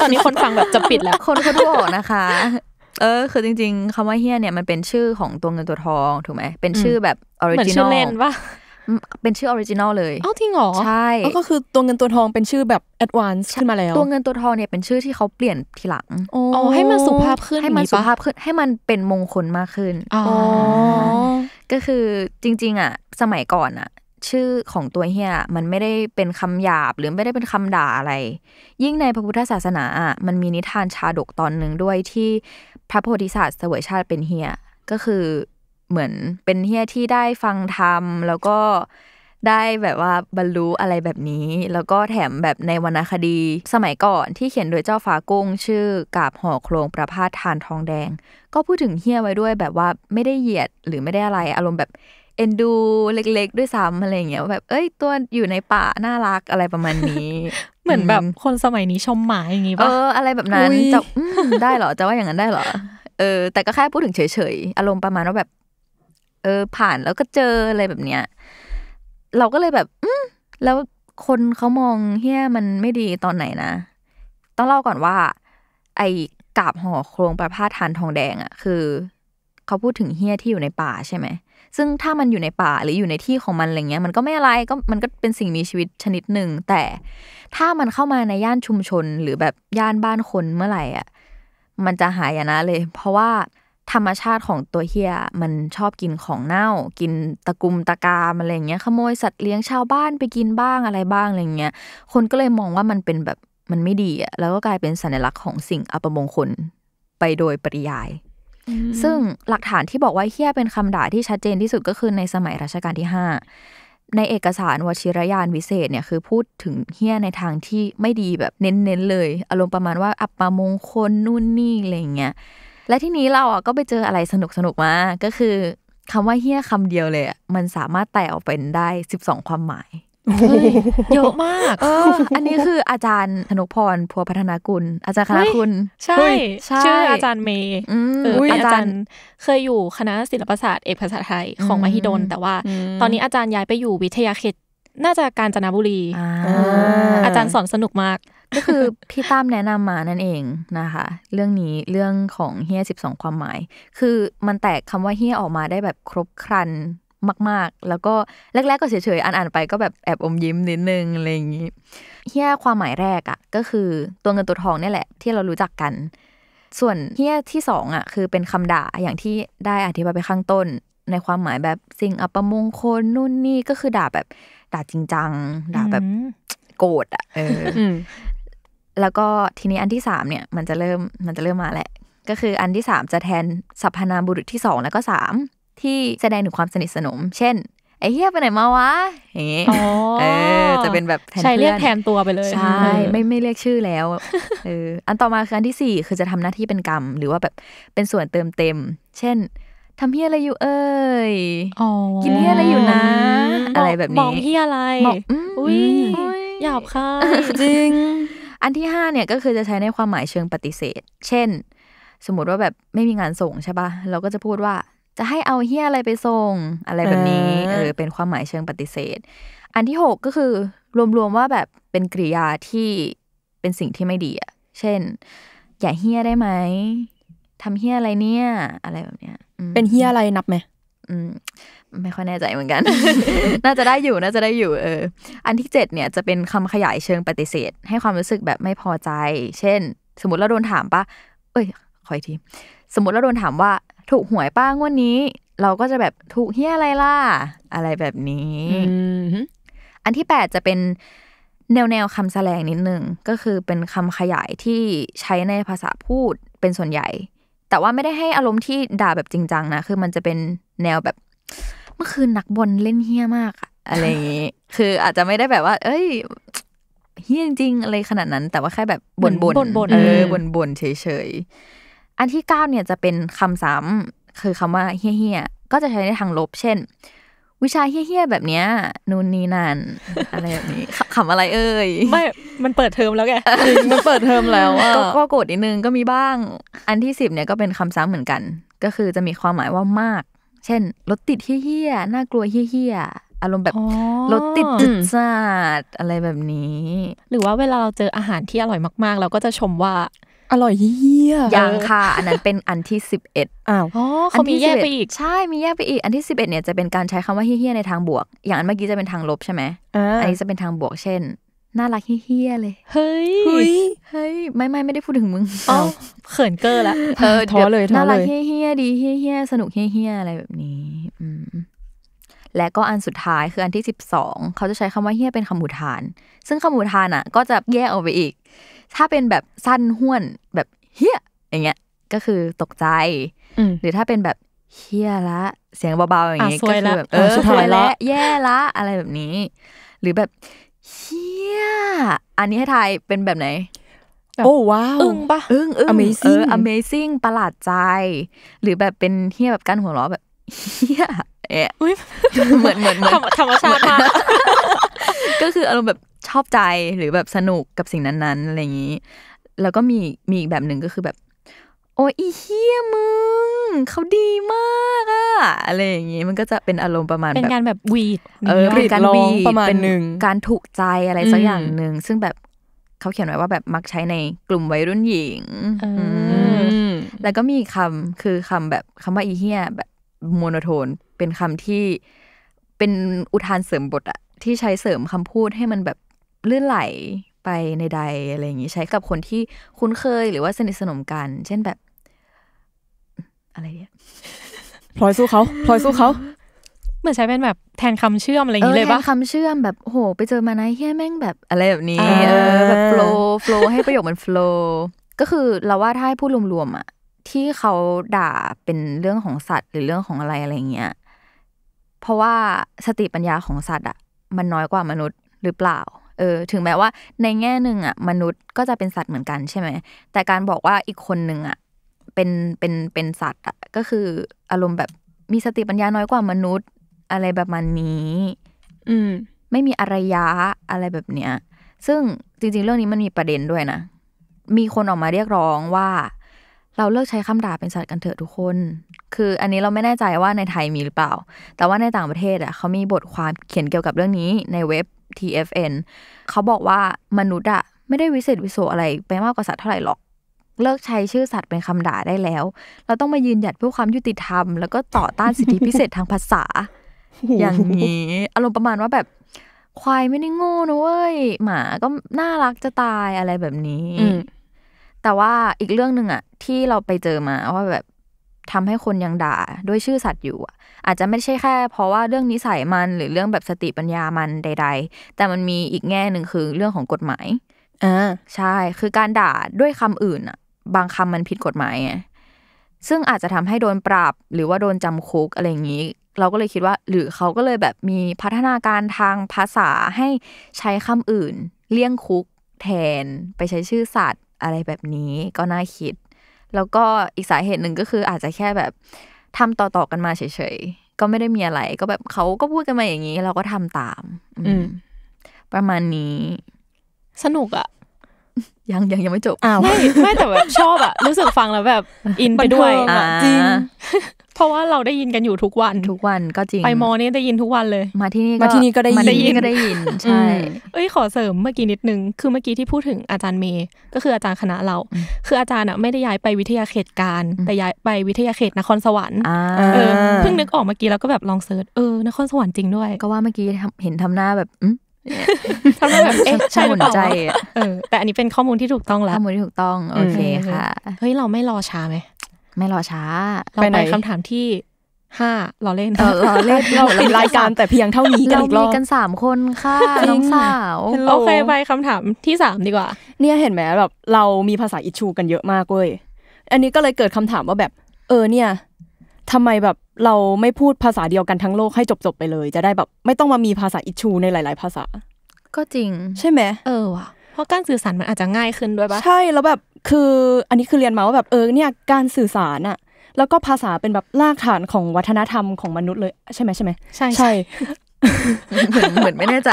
ตอนนี้คนฟังแบบจะปิดแล้ว คนเขาดูออกนะคะเออคือจริงๆ คำว่าเฮี้ยเนี่ยมันเป็นชื่อของตัวเงินตัวทองถูกไหมเป็นชื่อแบบออริจินอลเป็นชื่อออริจินอลเลยอ้าวจริงเหรอใช่ก็คือตัวเงินตัวทองเป็นชื่อแบบแอดวานซ์ขึ้นมาแล้วตัวเงินตัวทองเนี่ยเป็นชื่อที่เขาเปลี่ยนทีหลังโอ้ให้มันสุภาพขึ้นให้มันสุภาพขึ้นให้มันเป็นมงคลมากขึ้นอ๋อก็คือจริง ๆอ่ะสมัยก่อนอ่ะ ชื่อของตัวเฮียมันไม่ได้เป็นคำหยาบหรือไม่ได้เป็นคำด่าอะไร ยิ่งในพระพุทธศาสนาอ่ะมันมีนิทานชาดกตอนหนึ่งด้วยที่พระโพธิสัตว์เสวยชาติเป็นเฮียก็คือเหมือนเป็นเฮียที่ได้ฟังธรรม แล้วก็ได้แบบว่าบรรลุอะไรแบบนี้ แล้วก็แถมแบบในวรรณคดี สมัยก่อนที่เขียนโดยเจ้าฟ้ากุ้ง ชื่อกาบห่อโครงประพาสทานทองแดง ก็พูดถึงเฮียไว้ด้วยแบบว่าไม่ได้เหยียดหรือไม่ได้อะไรอารมณ์แบบเอ็นดูเล็กๆ ด้วยซ้ำอะไรเงี้ยแบบ เอ้ยตัวอยู่ในป่าน่ารักอะไรประมาณนี้ เหมือนแบบคนสมัยนี้ ชมหมาอย่างงี้ป่ะเอออะไรแบบนั้นจะได้เหรอจะว่าอย่างนั้นได้เหรอ เออ แต่ก็แค่พูดถึงเฉยๆอารมณ์ประมาณว่าแบบ เออผ่านแล้วก็เจออะไรแบบเนี้ยเราก็เลยแบบ อืมแล้วคนเขามองเฮี้ยมันไม่ดีตอนไหนนะ ต้องเล่าก่อนว่า ไอกาบห่อโครงประพาททานทองแดง อ่ะคือ เขาพูดถึงเฮี้ยที่อยู่ในป่าใช่ไหมซึ่งถ้ามันอยู่ในป่าหรืออยู่ในที่ของมันอะไรเงี้ยมันก็ไม่อะไรก็มันก็เป็นสิ่งมีชีวิตชนิดหนึ่ง แต่ถ้ามันเข้ามาในย่านชุมชนหรือแบบย่านบ้านคนเมื่อไหร่อ่ะมันจะหายนะเลย เพราะว่าธรรมชาติของตัวเฮียมันชอบกินของเน่า กินตะกุมตะกามอะไรเงี้ยขโมยสัตว์เลี้ยงชาวบ้านไปกินบ้างอะไรบ้างอะไรเงี้ยคนก็เลยมองว่ามันเป็นแบบมันไม่ดีอ่ะแล้วก็กลายเป็นสัญลักษณ์ของสิ่งอัปมงคลไปโดยปริยายซึ่งหลักฐานที่บอกว่าเฮี้ยเป็นคำด่าที่ชัดเจนที่สุดก็คือในสมัยรัชกาลที่ 5 ในเอกสารวชิรยานวิเศษเนี่ยคือพูดถึงเฮี้ยในทางที่ไม่ดีแบบเน้นๆเลย อารมณ์ประมาณว่าอับปามงคลนู่นนี่อะไรเงี้ยและที่นี้เราอ่ะก็ไปเจออะไรสนุกสนุกมาก็คือคำว่าเฮี้ยคำเดียวเลยมันสามารถแตกออกเป็นได้ 12 ความหมายเยอะมากเอออันนี้คืออาจารย์ธนุพรพัวพัฒนากุล อาจารย์คณะคุณ ใช่ชื่ออาจารย์เมย์อาจารย์เคยอยู่คณะศิลปศาสตร์เอกภาษาไทยของมหิดลแต่ว่าตอนนี้อาจารย์ย้ายไปอยู่วิทยาเขตน่าจะการจนบุรี อาจารย์สอนสนุกมากก็คือพี่ตั้มแนะนำมานั่นเองนะคะ เรื่องนี้เรื่องของเฮียสิบสองความหมาย คือมันแตกคำว่าเฮียออกมาได้แบบครบครันมากๆ แล้วก็แรกๆก็เฉยๆอ่านๆไปก็แบบ แอบ อมยิ้ม นิดนึงอะไรอย่างนี้เฮี้ย ความหมายแรกอะ่ะ ก็คือตัวเงินตัวทองนี่แหละที่เรารู้จักกัน ส่วนเฮี้ยที่สองอ่ะ คือเป็นคำด่าอย่างที่ได้อธิบายไปข้างต้น ในความหมายแบบสิ่ง อัปมงคลนู่นนี่ก็คือด่าแบบด่าจริงจังด่าแบบโกรธอ่ะเออแล้วก็ทีนี้อันที่สามเนี่ยมันจะเริ่มมันจะเริ่มมาแหละก็คืออันที่สามจะแทนสรรพนามบุรุษที่สองแล้วก็สามที่แสดงถึงความสนิทสนม เช่น ไอ้เฮียไปไหนมาวะ อย่างงี้เออจะเป็นแบบใช้เรียกแทนตัวไปเลย ใช่ ไม่ไม่เรียกชื่อแล้วเอออันต่อมาคืออันที่สี่คือจะทำหน้าที่เป็นกรรม หรือว่าแบบเป็นส่วนเติมเต็ม เช่นทำเฮียอะไรอยู่เอ้ยกินเฮียอะไรอยู่นะ อะไรแบบนี้มองเฮียอะไรอุ้ยหยาบค่ะ จริง อันที่ห้าเนี่ยก็คือจะใช้ในความหมายเชิงปฏิเสธ เช่น สมมติว่าแบบไม่มีงานส่งใช่ป่ะ เราก็จะพูดว่าจะให้เอาเฮียอะไรไปส่งอะไรแบบนี้หรือเป็นความหมายเชิงปฏิเสธ อันที่หกก็คือรวม ๆว่าแบบเป็นกริยาที่เป็นสิ่งที่ไม่ดีอะเช่นอย่าเฮียได้ไหมทำเฮียอะไรเนี่ย อะไรแบบเนี้ยเป็นเฮียอะไรนับไหมอืมไม่ค่อยแน่ใจเหมือนกัน น่าจะได้อยู่น่าจะได้อยู่เออ อันที่เจ็ดเนี่ยจะเป็นคำขยายเชิงปฏิเสธ ให้ความรู้สึกแบบไม่พอใจ เช่น สมมติเราโดนถามปะเอ้ยขออีกทีสมมติเราโดนถามว่าถูกหวยป้างวันนี้ เราก็จะแบบถูกเฮียอะไรล่ะอะไรแบบนี้อันที่แปดจะเป็น แนวแนวคำแสดงนิดนึงก็คือเป็นคำขยายที่ใช้ในภาษาพูดเป็นส่วนใหญ่ แต่ว่าไม่ได้ให้อารมณ์ที่ด่าแบบจริงจังนะ คือมันจะเป็นแนวแบบ เมื่อคืนนักบอลเล่นเฮียมากอะอะไรอย่างนี้คืออาจจะไม่ได้แบบว่า เอ้ยเฮียจริงอะไรขนาดนั้น แต่ว่าแค่แบบบนบนบนเออบนบนเฉยๆอันที่เก้าเนี่ยจะเป็นคำซ้ำคือคำว่าเฮี้ยก็จะใช้ในทางลบเช่น วิชาเฮี้ยแบบเนี้ยนู่นนี่นั่นอะไรแบบนี้คำอะไรเอ่ยไม่มันเปิดเทอมแล้วแกมันเปิดเทอมแล้ว ก็โกรธนิดนึงก็มีบ้าง อันที่สิบเนี่ยก็เป็นคำซ้ำเหมือนกัน ก็คือจะมีความหมายว่ามาก เช่นรถติดเฮี้ยน่ากลัวเฮี้ยอารมณ์แบบรถติดจุดซาดอะไรแบบนี้ หรือว่าเวลาเราเจออาหารที่อร่อยมากๆ เราก็จะชมว่าอร่อยเยี่ยยังค่ะ อันนั้นเป็นอันที่11อ้าวอ๋อเขามีแยกไปอีกใช่มีแยกไปอีกอันที่11เนี่ยจะเป็นการใช้คำว่าเฮี้ยในทางบวก อย่างอันเมื่อกี้จะเป็นทางลบใช่ไหมอันนี้จะเป็นทางบวกเช่นน่ารักเฮี้ยเลย เฮ้ยเฮ้ยไม่ไม่ไม่ได้พูดถึงมึงอ๋อเขินเกอร์ละเธอท้อเลยท้อเลยน่ารักเฮี้ยดีเฮี้ยสนุกเฮี้ยอะไรแบบนี้ อืมและก็อันสุดท้ายคืออันที่12เขาจะใช้คำว่าเฮี้ยเป็นคำอุทาน ซึ่งคำอุทานอ่ะ ก็จะแยกออกไปอีกถ้าเป็นแบบสั้นห้วนแบบเฮียอย่างเงี้ย ก็คือตกใจหรือถ้าเป็นแบบเฮียละเสียงเบาๆอย่างเงี้ยก็คือแบบเออสวยละแย่ละอะไรแบบนี้ หรือแบบเฮียอันนี้ให้ทายเป็นแบบไหน โอ้ว้าวอึ้งปะอึ้งอึ้ง amazing amazing ประหลาดใจ หรือแบบเป็นเฮียแบบกั้นหัวเราะแบบเฮียเอ๊ะเหมือนเหมือนธรรมชาติมากก็คืออารมณ์แบบชอบใจหรือแบบสนุกกับสิ่งนั้นๆอะไรอย่างนี้ แล้วก็มีมีอีกแบบหนึ่งก็คือแบบ โอ้ยเฮียมึงเขาดีมากอะอะไรอย่างนี้มันก็จะเป็นอารมณ์ประมาณเป็นการแบบวีดเออเป็นการวีดประมาณหนึ่งการถูกใจอะไรสักอย่างหนึ่งซึ่งแบบเขาเขียนไว้ว่าแบบมักใช้ในกลุ่มวัยรุ่นหญิงแล้วก็มีคำคือคำแบบคำว่าอีเฮียแบบโมโนโทนเป็นคำที่เป็นอุทานเสริมบทอะที่ใช้เสริมคำพูดให้มันแบบ ลื่นไหลไปในใดอะไรอย่างนี้ใช้กับคนที่คุ้นเคยหรือว่าสนิทสนมกัน เช่นแบบอะไรเนี่ยพลอยสู้เขาพลอยสู้เขาเหมือนใช้เป็นแบบแทนคำเชื่อมอะไรอย่างนี้เลยปะแทนคำเชื่อมแบบโหไปเจอมานะเฮี้ยแม่งแบบอะไรแบบนี้ เออแบบโฟล์โฟล์ให้ประโยคมันโฟล์ก็คือเราว่าถ้าให้พูดรวมๆอะที่เขาด่าเป็นเรื่องของสัตว์ หรือเรื่องของอะไรอะไรเงี้ยเพราะว่าสติปัญญาของสัตว์อะมันน้อยกว่ามนุษย์หรือเปล่า เออ ถึงแม้ว่า ในแง่หนึ่งอ่ะมนุษย์ก็จะเป็นสัตว์เหมือนกันใช่ไหม แต่การบอกว่าอีกคนหนึ่งอ่ะเป็น เป็น เป็นสัตว์อ่ะก็คืออารมณ์แบบมีสติปัญญาน้อยกว่ามนุษย์ อะไรแบบมันนี้ อืม ไม่มีอารยะอะไรแบบเนี้ย ซึ่งจริงๆเรื่องนี้มันมีประเด็นด้วยนะ มีคนออกมาเรียกร้องว่าเราเลิกใช้คำด่าเป็นสัตว์กันเถอะทุกคน คืออันนี้เราไม่แน่ใจว่าในไทยมีหรือเปล่า แต่ว่าในต่างประเทศอ่ะเขามีบทความเขียนเกี่ยวกับเรื่องนี้ในเว็บ TFN เขาบอกว่ามนุษย์อ่ะไม่ได้วิเศษวิโสอะไร ไปมากกว่าสัตว์เท่าไหร่หรอก เลิกใช้ชื่อสัตว์เป็นคำด่าได้แล้ว เราต้องมายืนหยัดเพื่อความยุติธรรม แล้วก็ต่อต้านสิทธิพิเศษทางภาษา อย่างนี้อารมณ์ประมาณว่าแบบควายไม่ได้โง่นะเว้ยหมาก็น่ารักจะตายอะไรแบบนี้แต่ว่าอีกเรื่องหนึ่งอะที่เราไปเจอมาว่าแบบทำให้คนยังด่าด้วยชื่อสัตว์อยู่อะอาจจะไม่ใช่แค่เพราะว่าเรื่องนิสัยมันหรือเรื่องแบบสติปัญญามันใด ๆ แต่มันมีอีกแง่หนึ่งคือเรื่องของกฎหมายอ่าใช่คือการด่าด้วยคำอื่นอะบางคำมันผิดกฎหมายไงซึ่งอาจจะทำให้โดนปรับหรือว่าโดนจำคุกอะไรอย่างนี้ เราก็เลยคิดว่า หรือเขาก็เลยแบบมีพัฒนาการทางภาษาให้ใช้คำอื่น เลี่ยงคุกแทนไปใช้ชื่อสัตว์อะไรแบบนี้ก็น่าคิด แล้วก็อีกสาเหตุหนึ่งก็คือ อาจจะแค่แบบ ทำต่อ ๆ กันมาเฉย ๆ ก็ไม่ได้มีอะไร ก็แบบเขาก็พูดกันมาอย่างนี้ เราก็ทำตาม อืประมาณนี้สนุกอะยังยังยังไม่จบไม่ไม่แต่แบบชอบอะรู้สึกฟังแล้วแบบอินไปด้วยจริงเพราะว่าเราได้ยินกันอยู่ทุกวันทุกวันก็จริง ไปมอนี่ได้ยินทุกวันเลย มาที่นี่มาที่นี่ก็ได้ยินมาที่นี่ก็ได้ยินใช่เอ้ยขอเสริมเมื่อกี้นิดนึงคือเมื่อกี้ที่พูดถึงอาจารย์เมย์ก็คืออาจารย์คณะเรา คืออาจารย์อ่ะไม่ได้ย้ายไปวิทยาเขตการแต่ย้ายไปวิทยาเขตนครสวรรค์เเพิ่งนึกออกเมื่อกี้แล้วก็แบบลองเสิร์ชเออนครสวรรค์จริงด้วย ก็ว่าเมื่อกี้เห็นทำหน้าแบบทำให้แบบเอ๊ะใช่หรือเปล่าเออแต่อันนี้เป็นข้อมูลที่ถูกต้องแล้วข้อมูลที่ถูกต้องโอเคค่ะเฮ้ยเราไม่รอช้าไหมไม่รอช้าเราไปคำถามที่ห้าเราเล่นเราเล่นเราเป็นรายการแต่เพียงเท่านี้กันอีกรอบกันสามคนค่ะน้องสาวโอเคไปคำถามที่สามดีกว่า เนี่ยเห็นไหมแบบเรามีภาษาอิชูกันเยอะมากเว้ยอันนี้ก็เลยเกิดคำถามว่าแบบ เออเนี่ยทำไมแบบเราไม่พูดภาษาเดียวกันทั้งโลกให้จบๆไปเลยจะได้แบบไม่ต้องมามีภาษาอิชูในหลายๆภาษา ก็จริงใช่ไหมเออว่ะ เพราะการสื่อสารมันอาจจะง่ายขึ้นด้วยปะใช่แล้วแบบ คืออันนี้คือเรียนมาว่าแบบเออเนี่ยการสื่อสารอะแล้วก็ภาษาเป็นแบบรากฐานของวัฒนธรรมของมนุษย์เลย ใช่ไหมใช่ไหมใช่ใช่เหมือนเหมือนไม่แน่ใจ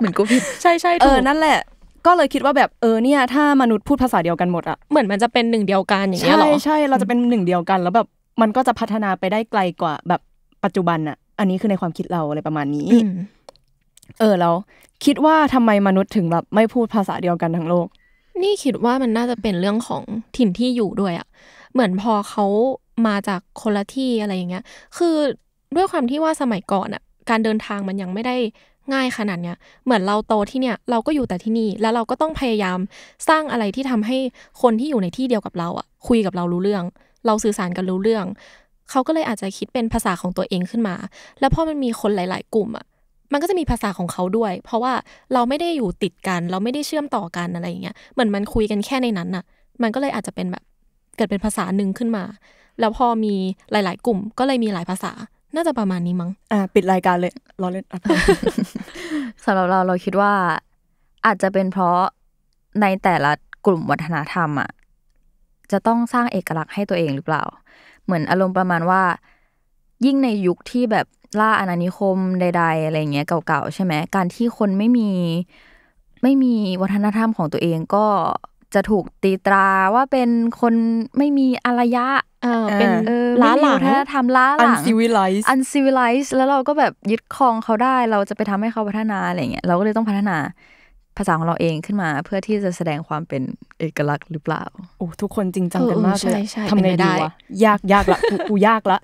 เหมือนกูผิดใช่ใช่เออนั่นแหละ ก็เลยคิดว่าแบบเออเนี่ย ถ้ามนุษย์พูดภาษาเดียวกันหมดอะเหมือนมันจะเป็นหนึ่งเดียวกันอย่างเงี้ยหรอใช่ใช่เราจะเป็นหนึ่งเดียวกันแล้วแบบมันก็จะพัฒนาไปได้ไกลกว่าแบบปัจจุบันอะอันนี้คือในความคิดเราอะไรประมาณนี้ เออแล้วคิดว่าทำไมมนุษย์ถึงแบบไม่พูดภาษาเดียวกันทั้งโลก นี่คิดว่ามันน่าจะเป็นเรื่องของถิ่นที่อยู่ด้วยอะ เหมือนพอเขามาจากคนละที่อะไรอย่างเงี้ย คือด้วยความที่ว่าสมัยก่อนอะการเดินทางมันยังไม่ได้ง่ายขนาดเนี้ย เหมือนเราโตที่เนี่ย เราก็อยู่แต่ที่นี่ แล้วเราก็ต้องพยายามสร้างอะไรที่ทำให้คนที่อยู่ในที่เดียวกับเราอะคุยกับเรารู้เรื่องเราสื่อสารกันรู้เรื่อง เขาก็เลยอาจจะคิดเป็นภาษาของตัวเองขึ้นมา แล้วพอมันมีคนหลาย ๆ กลุ่มอ่ะ มันก็จะมีภาษาของเขาด้วย เพราะว่าเราไม่ได้อยู่ติดกัน เราไม่ได้เชื่อมต่อกันอะไรอย่างเงี้ย เหมือนมันคุยกันแค่ในนั้นน่ะ มันก็เลยอาจจะเป็นแบบเกิดเป็นภาษาหนึ่งขึ้นมา แล้วพอมีหลาย ๆ กลุ่ม ก็เลยมีหลายภาษา น่าจะประมาณนี้มั้ง อ่า ปิดรายการเลย รอเล่นอสำหรับเราเราคิดว่า อาจจะเป็นเพราะในแต่ละกลุ่มวัฒนธรรมอ่ะจะต้องสร้างเอกลักษณ์ให้ตัวเองหรือเปล่า เหมือนอารมณ์ประมาณว่า ยิ่งในยุคที่แบบล่าอาณานิคมใด ๆอะไรเงี้ยเก่าๆใช่ไหมการที่คนไม่มี ไม่มีวัฒนธรรมของตัวเองก็จะถูกตีตราว่าเป็นคนไม่มีอารยะเออเป็นล้าหลังทำล้าหลัง uncivilized uncivilized แล้วเราก็แบบยึดครองเขาได้ เราจะไปทำให้เขาพัฒนาอะไรเงี้ย เราก็เลยต้องพัฒนาภาษาของเราเองขึ้นมา เพื่อที่จะแสดงความเป็นเอกลักษณ์หรือเปล่า โอ้ทุกคนจริงจังกันมากเลยทำไงด้ ยากยากละกูยากละ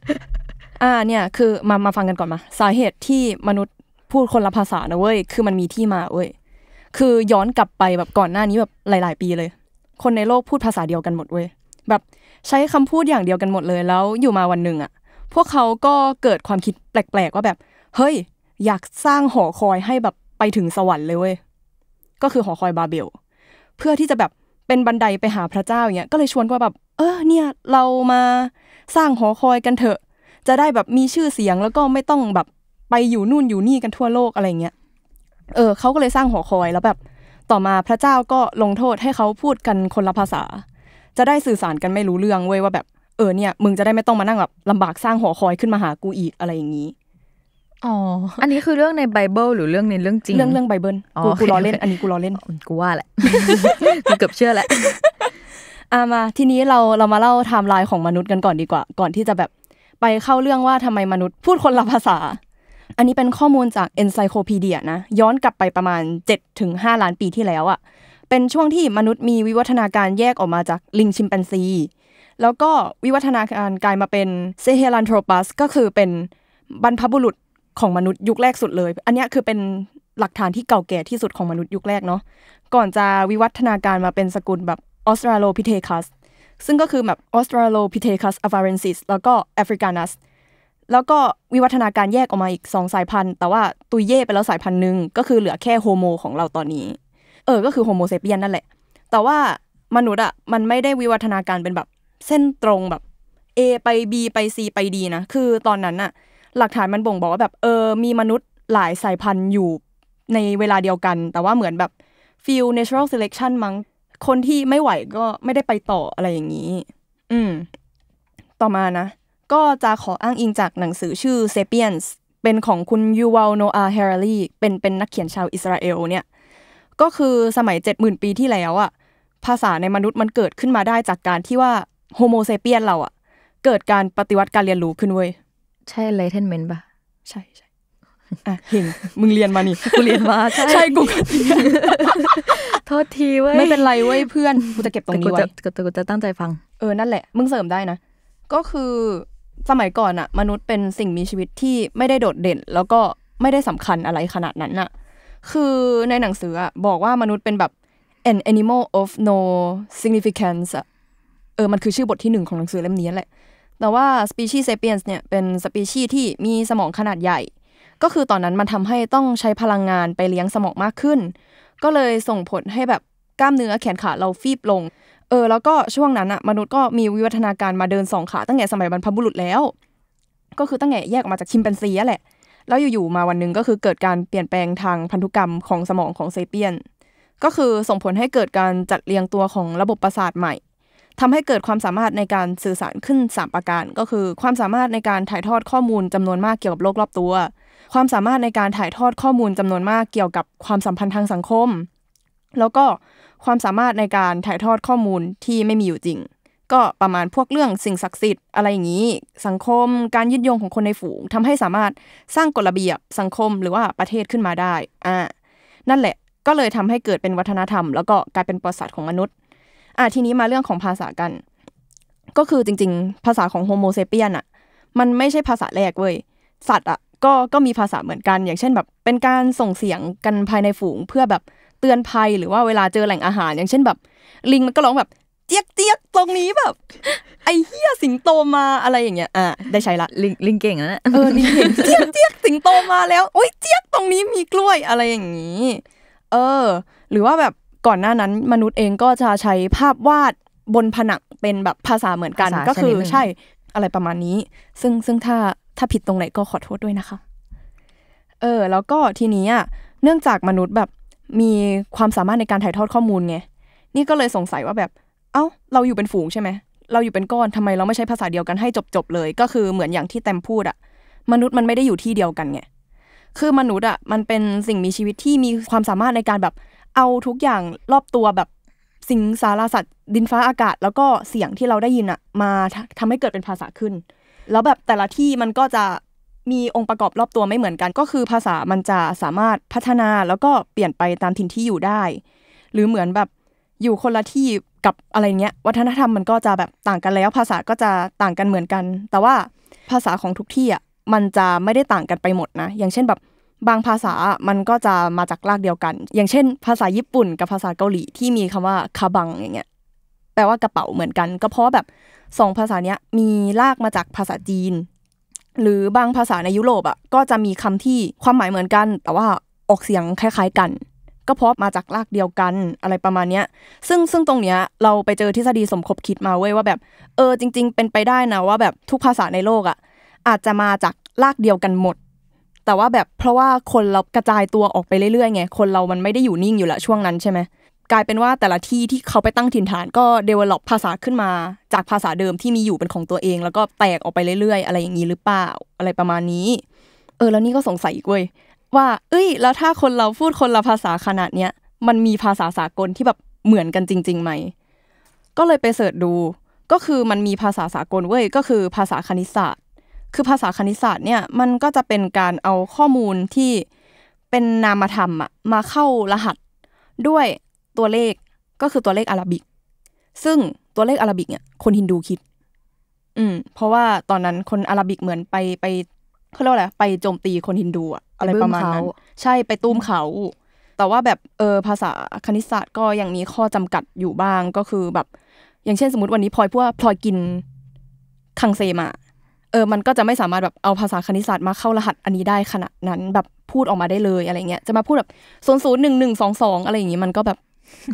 อ่าเนี่ย คือมามาฟังกันก่อนมา สาเหตุที่มนุษย์พูดคนละภาษานะเว้ย คือมันมีที่มาเว้ยคือย้อนกลับไปแบบก่อนหน้านี้แบบหลาย ๆ ปีเลย คนในโลกพูดภาษาเดียวกันหมดเว้ยแบบใช้คำพูดอย่างเดียวกันหมดเลยแล้วอยู่มาวันหนึ่งอ่ะ พวกเขาก็เกิดความคิดแปลกๆว่าแบบเฮ้ย อยากสร้างหอคอยให้แบบไปถึงสวรรค์เลยเว้ยก็คือหอคอยบาเบลเพื่อที่จะแบบเป็นบันไดไปหาพระเจ้าอย่างเงี้ยก็เลยชวนว่าแบบ เออเนี่ย เรามาสร้างหอคอยกันเถอะ จะได้แบบมีชื่อเสียงแล้วก็ไม่ต้องแบบไปอยู่นู่นอยู่นี่กันทั่วโลกอะไรเงี้ยเออเขาก็เลยสร้างหอคอยแล้วแบบ ต่อมาพระเจ้าก็ลงโทษให้เขาพูดกันคนละภาษา จะได้สื่อสารกันไม่รู้เรื่องเว้ยว่าแบบเออ เนี่ย มึงจะได้ไม่ต้องมานั่งแบบลำบากสร้างหอคอยขึ้นมาหากูอีกอะไรอย่างนี้อ๋อ อันนี้คือเรื่องในไบเบิลหรือเรื่องในเรื่องจริงเรื่องเรื่องไบเบิลกูกูรอเล่นอันนี้กูรอเล่นกูว่าแหละ กูเกือบเชื่อแหละอ่ามาทีนี้เราเรามาเล่าไทม์ไลน์ของมนุษย์กันก่อนดีกว่า ก่อนที่จะแบบไปเข้าเรื่องว่าทำไมมนุษย์พูดคนละภาษา อันนี้เป็นข้อมูลจากเอนไซโคพีเดียนะย้อนกลับไปประมาณ7ถึง5ล้านปีที่แล้วอะ่ะ เป็นช่วงที่มนุษย์มีวิวัฒนาการแยกออกมาจากลิงชิมแปนซีแล้วก็วิวัฒนาการกลายมาเป็นเซเฮลันโทรปัสก็คือเป็นบรรพบุรุษของมนุษย์ยุคแรกสุดเลย อันนี้คือเป็นหลักฐานที่เก่าแก่ที่สุดของมนุษย์ยุคแรกเนาะ ก่อนจะวิวัฒนาการมาเป็นสกุลแบบออสตราโลพิเทคัส ซึ่งก็คือแบบออสตราโลพิเทคัสอฟารรนซิสแล้วก็แอฟริกานัส แล้วก็วิวัฒนาการแยกออกมาอีก2สายพันธุ์ แต่ว่าตุยเย่ไปแล้วสายพันธุ์หนึ่งก็คือ เหลือแค่โฮโมของเราตอนนี้ เออ ก็คือโฮโมเซเปียนนั่นแหละ แต่ว่ามนุษย์อ่ะมันไม่ได้วิวัฒนาการเป็นแบบเส้นตรงแบบ A ไป B ไป C ไปดีนะ คือตอนนั้นอะหลักฐานมันบ่งบอกว่าแบบเออ มีมนุษย์หลายสายพันธุ์อยู่ในเวลาเดียวกัน แต่ว่าเหมือนแบบฟิล natural selection มั้ง คนที่ไม่ไหวก็ไม่ได้ไปต่ออะไรอย่างนี้ อืมต่อมานะ ก็จะขออ้างอิงจากหนังสือชื่อ Sapiens เป็นของคุณยูวาลโนอาเฮรารีเป็นเป็นนักเขียนชาวอิสราเอลเนี่ย ก็คือสมัย70,000ปีที่แล้วอะภาษาในมนุษย์มันเกิดขึ้นมาได้จากการที่ว่าโฮโมเซเปียนเราอะเกิดการปฏิวัติการเรียนรู้ขึ้นเว้ยใช่ enlightenment ปะใช่ใช่อ่ะเห็งมึงเรียนมานี่กูเรียนมาใช่ใช่กูโทษทีเว้ยไม่เป็นไรเว้ยเพื่อนกูจะเก็บตรงนี้ไว้แต่กูจะตั้งใจฟังเออนั่นแหละ มึงเสริมได้นะก็คือ สมัยก่อนอะมนุษย์เป็นสิ่งมีชีวิตที่ไม่ได้โดดเด่น แล้วก็ไม่ได้สำคัญอะไรขนาดนั้นอะคือในหนังสืออะบอกว่ามนุษย์เป็นแบบ an animal of no significance อะเออ มันคือชื่อบทที่หนึ่งของหนังสือเล่มนี้แหละแต่ว่าสปีชีส์เซเปียนส์เนี่ยเป็นสปีชีส์ที่มีสมองขนาดใหญ่ก็คือตอนนั้นมันทำให้ต้องใช้พลังงานไปเลี้ยงสมองมากขึ้น ก็เลยส่งผลให้แบบกล้ามเนื้อแขนขาเราฟีบลงเออแล้วก็ช่วงนั้นอะมนุษย์ก็มีวิวัฒนาการมาเดินสองขาตั้งแต่สมัยบรรพบุรุษแล้วก็คือตั้งแต่แยกออกมาจากชิมแปนซีแหละแล้วอยู่ๆมาวันหนึ่งก็คือเกิดการเปลี่ยนแปลงทางพันธุกรรมของสมองของเซเปียน ก็คือส่งผลให้เกิดการจัดเรียงตัวของระบบประสาทใหม่ทำให้เกิดความสามารถในการสื่อสารขึ้น 3 ประการ ก็คือ ความสามารถในการถ่ายทอดข้อมูลจำนวนมากเกี่ยวกับโลกรอบตัว ความสามารถในการถ่ายทอดข้อมูลจำนวนมากเกี่ยวกับความสัมพันธ์ทางสังคม แล้วก็ความสามารถในการถ่ายทอดข้อมูลที่ไม่มีอยู่จริง ก็ประมาณพวกเรื่องสิ่งศักดิ์สิทธิ์อะไรอย่างนี้ สังคม การยึดโยงของคนในฝูง ทำให้สามารถสร้างกฎระเบียบสังคมหรือว่าประเทศขึ้นมาได้อ่านั่นแหละก็เลยทำให้เกิดเป็นวัฒนธรรมแล้วก็กลายเป็นประวัติศาสตร์ของมนุษย์อ่ะทีนี้มาเรื่องของภาษากัน ก็คือจริงๆ ภาษาของโฮโมเซเปียนอ่ะ มันไม่ใช่ภาษาแรกเว้ย สัตว์อ่ะก็ก็มีภาษาเหมือนกัน อย่างเช่น แบบเป็นการส่งเสียงกันภายในฝูงเพื่อแบบเตือนภัยหรือว่าเวลาเจอแหล่งอาหาร อย่างเช่นแบบ ลิงมันก็ร้องแบบ เจี๊ยกเจี๊ยกตรงนี้แบบ ไอ้เหี้ยสิงโตมาอะไรอย่างเงี้ยอ่าได้ใช้ละลิงลิงเก่งนะเออลิงเก่งเจี๊ยกเจี๊ยกสิงโตมาแล้วโอ้ยเจี๊ยกตรงนี้มีกล้วยอะไรอย่างงี้ เออ หรือว่าแบบก่อนหน้านั้น มนุษย์เองก็จะใช้ภาพวาดบนผนังเป็นแบบภาษาเหมือนกันก็คือใช่อะไรประมาณนี้ ซึ่งซึ่งถ้าถ้าผิดตรงไหนก็ขอโทษด้วยนะคะเออแล้วก็ทีนี้อ่ะเนื่องจากมนุษย์แบบมีความสามารถในการถ่ายทอดข้อมูลไงนี่ก็เลยสงสัยว่าแบบ เอา้าเราอยู่เป็นฝูงใช่ไหมเราอยู่เป็นก้อนทำไมเราไม่ใช้ภาษาเดียวกันให้จบๆเลย ก็คือเหมือนอย่างที่แตมพูดอะมนุษย์มันไม่ได้อยู่ที่เดียวกันไงคือมนุษย์อะมันเป็นสิ่งมีชีวิตที่มีความสามารถในการแบบเอาทุกอย่างรอบตัวแบบสิ่งสารสัตว์ดินฟ้าอากาศ แล้วก็เสียงที่เราได้ยินอะมาทำให้เกิดเป็นภาษาขึ้น แล้วแบบแต่ละที่มันก็จะมีองค์ประกอบรอบตัวไม่เหมือนกัน ก็คือภาษามันจะสามารถพัฒนาแล้วก็เปลี่ยนไปตามถิ่นที่อยู่ได้ หรือเหมือนแบบอยู่คนละที่กับอะไรเงี้ย วัฒนธรรมมันก็จะแบบต่างกันแล้ว ภาษาก็จะต่างกันเหมือนกัน แต่ว่าภาษาของทุกที่อ่ะมันจะไม่ได้ต่างกันไปหมดนะ อย่างเช่นแบบบางภาษา มันก็จะมาจากรากเดียวกัน อย่างเช่น ภาษาญี่ปุ่นกับภาษาเกาหลีที่มีคำว่า คาบัง อย่างเงี้ย แปลว่ากระเป๋าเหมือนกัน ก็เพราะแบบสองภาษาเนี้ยมีรากมาจากภาษาจีน หรือบางภาษาในยุโรปอ่ะ ก็จะมีคำที่ความหมายเหมือนกัน แต่ว่าออกเสียงคล้ายๆกัน ก็เพราะมาจากรากเดียวกัน อะไรประมาณเนี้ย ซึ่งซึ่งตรงเนี้ยเราไปเจอทฤษฎีสมคบคิดมาเว้ยว่าแบบ เออจริง ๆ เป็นไปได้นะว่าแบบทุกภาษาในโลกอ่ะอาจจะมาจากรากเดียวกันหมดแต่ว่าแบบเพราะว่าคนเรากระจายตัวออกไปเรื่อยๆไงคนเรามันไม่ได้อยู่นิ่งอยู่ละช่วงนั้นใช่ไหมกลายเป็นว่าแต่ละที่ที่เขาไปตั้งถิ่นฐาน ก็เดเวล็อปภาษาขึ้นมา จากภาษาเดิมที่มีอยู่เป็นของตัวเอง แล้วก็แตกออกไปเรื่อยๆอะไรอย่างนี้หรือเปล่าอะไรประมาณนี้ เออแล้วนี่ก็สงสัยอีกเว้ยว่า เอ้ย แล้วถ้าคนเราพูดคนละภาษาขนาดเนี้ยมันมีภาษาสากลที่แบบเหมือนกันจริงๆไหมก็เลยไปเสิร์ชดูก็คือมันมีภาษาสากลเว้ยก็คือภาษาคณิตศาสตร์คือภาษาคณิตศาสตร์เนี่ยมันก็จะเป็นการเอาข้อมูลที่เป็นนามธรรมอะมาเข้ารหัส ด้วยตัวเลขก็คือตัวเลขอารบิก ซึ่งตัวเลขอารบิกเนี่ยคนฮินดูคิด อืม เพราะว่าตอนนั้นคนอารบิกเหมือนไปไปเขาเรียกอะไรไปโจมตีคนฮินดูอะอะไรประมาณนั้นใช่ไปตุ้มเขา แต่ว่าแบบเออภาษาคณิตศาสตร์ ก็ยังมีข้อจำกัดอยู่บ้างก็คือแบบอย่างเช่นสมมติวันนี้พลอยพูดว่าพลอยกินคังเซมาเออมันก็จะไม่สามารถแบบเอาภาษาคณิตศาสตร์มาเข้ารหัสอันนี้ได้ขนาดนั้นแบบพูดออกมาได้เลยอะไรเงี้ย จะมาพูดแบบศูนย์ศูนย์หนึ่งหนึ่งสองสองอะไรอย่างงี้มันก็แบบ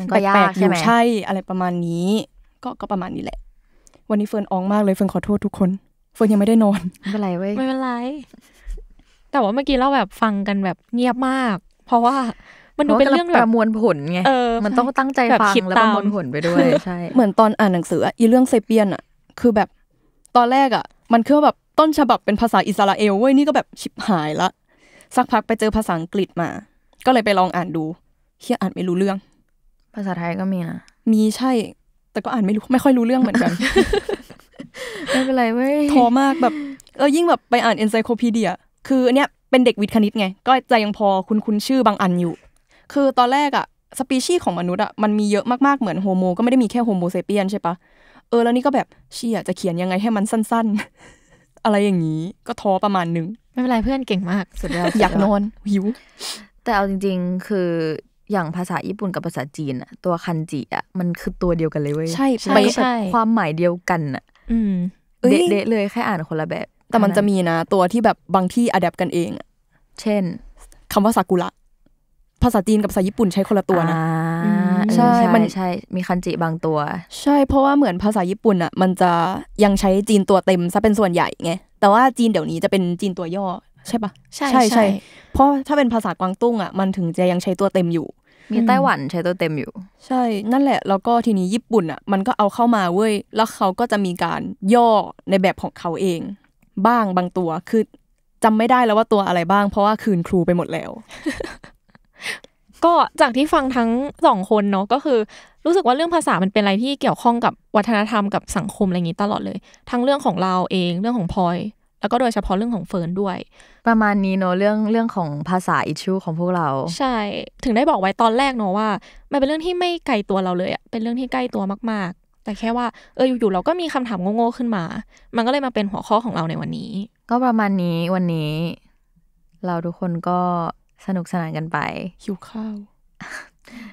แปลก็ยากใช่ไหมใช่อะไรประมาณนี้ ก็ก็ประมาณนี้แหละ วันนี้เฟิร์นอองมากเลยเฟิร์นขอโทษทุกคนเฟิร์นยังไม่ได้นอนไม่เป็นไรเว้ยไม่เป็นไร แต่ว่าเมื่อกี้เราแบบฟังกันแบบเงียบมาก เพราะว่ามันดูเป็นเรื่องแบบประมวลผลไงมันต้องตั้งใจฟังแล้วประมวลผลไปด้วยใช่เหมือนตอนอ่านหนังสือ อีเรื่องไซเปียนอ่ะคือแบบตอนแรกอ่ะมันคือแบบต้นฉบับเป็นภาษาอิสราเอลเว้ยนี่ก็แบบชิบหายละ สักพักไปเจอภาษาอังกฤษมา ก็เลยไปลองอ่านดูเฮียอ่านไม่รู้เรื่อง ภาษาไทยก็มีนะมีใช่ แต่ก็อ่านไม่รู้ไม่ค่อยรู้เรื่องเหมือนกันไม่เป็นไรเว้ยทอมากแบบ เอายิ่งแบบไปอ่านเอนไซโคพีเดียคืออันเนี้ยเป็นเด็กวิทย์คณิตไงก็ใจยังพอคุณคุณชื่อบางอันอยู่ คือตอนแรกอะสปีชีส์ของมนุษย์อะมันมีเยอะมากๆเหมือนโฮโม ก็ไม่ได้มีแค่โฮโมเซเปียนใช่ปะเออแล้วนี่ก็แบบเชียจะเขียนยังไงให้มันสั้น ๆ อะไรอย่างนี้ก็ท้อประมาณนึงไม่เป็นไรเพื่อนเก่งมากสุดยอดอยากนอนหิว แต่เอาจริงๆคืออย่างภาษาญี่ปุ่นกับภาษาจีนอะตัวคันจิอะมันคือตัวเดียวกันเลยเว้ยใช่ชปความหมายเดียวกันอะเดะเลยแค่อ่านคนละแบบ แต่มันจะมีนะ ตัวที่แบบบางที่อัดแบบกันเอง เช่นคำว่าซากุระภาษาจีนกับภาษาญี่ปุ่นใช้คนละตัวนะใช่มันใช่มีคันจิบางตัว ใช่เพราะว่าเหมือนภาษาญี่ปุ่นอ่ะมันจะยังใช้จีนตัวเต็มซะเป็นส่วนใหญ่ไงแต่ว่าจีนเดี๋ยวนี้จะเป็นจีนตัวย่อใช่ปะใช่ใช่ใช่เพราะถ้าเป็นภาษากวางตุ้งอ่ะมันถึงจะยังใช้ตัวเต็มอยู่ มีไต้หวันใช้ตัวเต็มอยู่ ใช่ นั่นแหละแล้วก็ทีนี้ญี่ปุ่นอ่ะมันก็เอาเข้ามาเว้ยแล้วเขาก็จะมีการย่อในแบบของเขาเองบ้างบางตัวคือจำไม่ได้แล้วว่าตัวอะไรบ้าง เพราะว่าคืนครูไปหมดแล้วก็จากที่ฟังทั้งสองคนเนาะก็คือรู้สึกว่าเรื่องภาษามันเป็นอะไรที่เกี่ยวข้องกับวัฒนธรรมกับสังคมอะไรอย่างนี้ตลอดเลยทั้งเรื่องของเราเองเรื่องของพลอย แล้วก็โดยเฉพาะเรื่องของเฟิร์นด้วย ประมาณนี้เนาะเรื่องเรื่องของภาษาอิชูของพวกเรา ใช่ ถึงได้บอกไว้ตอนแรกเนาะว่ามันเป็นเรื่องที่ไม่ไกลตัวเราเลยอะเป็นเรื่องที่ใกล้ตัวมาก ๆ แต่แค่ว่า เอออยู่ ๆ เราก็มีคำถามโง่ๆขึ้นมา มันก็เลยมาเป็นหัวข้อของเราในวันนี้ ก็ประมาณนี้วันนี้ เราทุกคนก็สนุก สนานกันไปหิวข้าว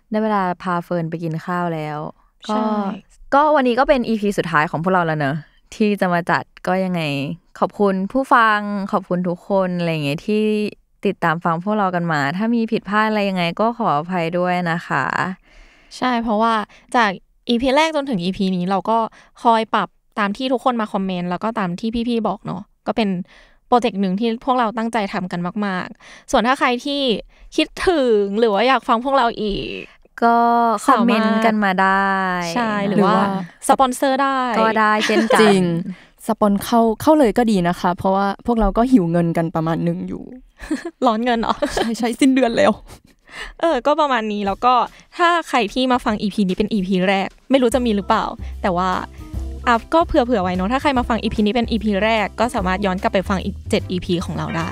ได้เวลาพาเฟิร์นไปกินข้าวแล้ว ก็ ก็วันนี้ก็เป็นอีพีสุดท้ายของพวกเราแล้วเนอะ ที่จะมาจัดก็ยังไง ขอบคุณผู้ฟัง ขอบคุณทุกคนอะไรอย่างเงี้ยที่ติดตามฟังพวกเรากันมา ถ้ามีผิดพลาดอะไรยังไง ก็ขออภัยด้วยนะคะ ใช่ เพราะว่าจากอีพีแรกจนถึงอีพีนี้ เราก็คอยปรับตามที่ทุกคนมาคอมเมนต์แล้วก็ตามที่พี่ๆ บอกเนาะ ก็เป็นโปรเจกต์หนึ่งที่พวกเราตั้งใจทำกันมาก ๆ ส่วนถ้าใครที่คิดถึงหรือว่าอยากฟังพวกเราอีก ก็คอมเมนต์กันมาได้ใช่หรือว่าสปอนเซอร์ได้ก็ได้เช่นกันจริง สปอนเข้าเข้าเลยก็ดีนะคะ เพราะว่าพวกเราก็หิวเงินกันประมาณหนึ่งอยู่ ร้อนเงินเหรอใช่ใช่สิ้นเดือนแล้ว เออ ก็ประมาณนี้แล้วก็ถ้าใครที่มาฟังอีพีนี้เป็นอีพีแรก ไม่รู้จะมีหรือเปล่า แต่ว่าอัพก็เผื่อๆไว้เนาะ ถ้าใครมาฟังอีพีนี้เป็นอีพีแรก ก็สามารถย้อนกลับไปฟังอีก 7 EP ของเราได้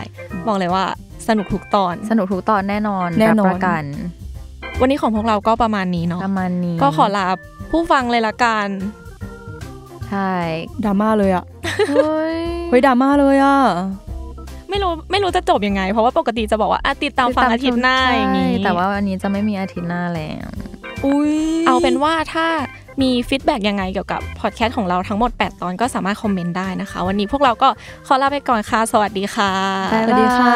บอกเลยว่าสนุกทุกตอน สนุกทุกตอนแน่นอนแน่นอนกัน วันนี้ของพวกเราก็ประมาณนี้เนาะ ประมาณนี้ ก็ขอลาผู้ฟังเลยละกัน ใช่ ดราม่าเลยอะเฮ้ยดราม่าเลยอะ ไม่รู้ไม่รู้จะจบยังไง เพราะว่าปกติจะบอกว่าติดตามฟังอาทิตย์หน้าอย่างนี้ แต่ว่าวันนี้จะไม่มีอาทิตย์หน้าแล้ว อุ้ยเอาเป็นว่าถ้ามีฟีดแบ็กยังไงเกี่ยวกับพอดแคสต์ของเราทั้งหมด 8 ตอนก็สามารถคอมเมนต์ได้นะคะ วันนี้พวกเราก็ขอลาไปก่อนค่ะ สวัสดีค่ะ สวัสดีค่ะ